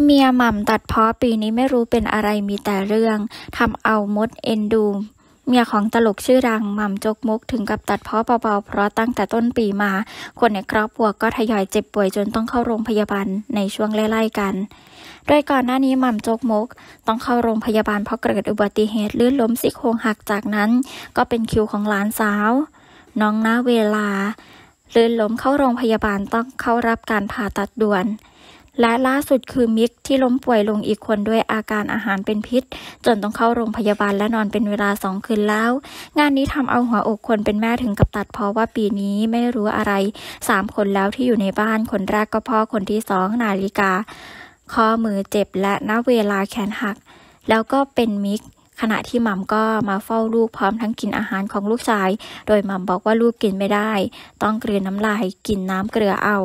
เมียหม่ำตัดเพาะปีนี้ไม่รู้เป็นอะไรมีแต่เรื่องทำเอามดเอ็นดูเมียของตลกชื่อดังหม่ำจกมกถึงกับตัดเพาะเบาๆเพราะตั้งแต่ต้นปีมาคนในครอบครัวก็ทยอยเจ็บป่วยจนต้องเข้าโรงพยาบาลในช่วงไล่ๆกันโดยก่อนหน้านี้หม่ำจกมกต้องเข้าโรงพยาบาลเพราะเกิดอุบัติเหตุลื่นล้มซี่โครงหักจากนั้นก็เป็นคิวของหลานสาวน้องน้าเวลาลื่นล้มเข้าโรงพยาบาลต้องเข้ารับการผ่าตัดด่วนและล่าสุดคือมิกที่ล้มป่วยลงอีกคนด้วยอาการอาหารเป็นพิษ จนต้องเข้าโรงพยาบาลและนอนเป็นเวลาสองคืนแล้ว งานนี้ทำเอาหัวอกคนเป็นแม่ถึงกับตัดเพราะว่าปีนี้ไม่รู้อะไรสามคนแล้วที่อยู่ในบ้านคนแรกก็พ่อคนที่สองนาฬิกา ข้อมือเจ็บและหน้าเวลาแขนหัก แล้วก็เป็นมิก ขณะที่หม่ำก็มาเฝ้าลูกพร้อมทั้งกินอาหารของลูกชาย โดยหม่ำบอกว่าลูกกินไม่ได้ ต้องกลืนน้ำลายกินน้ำเกลือเอา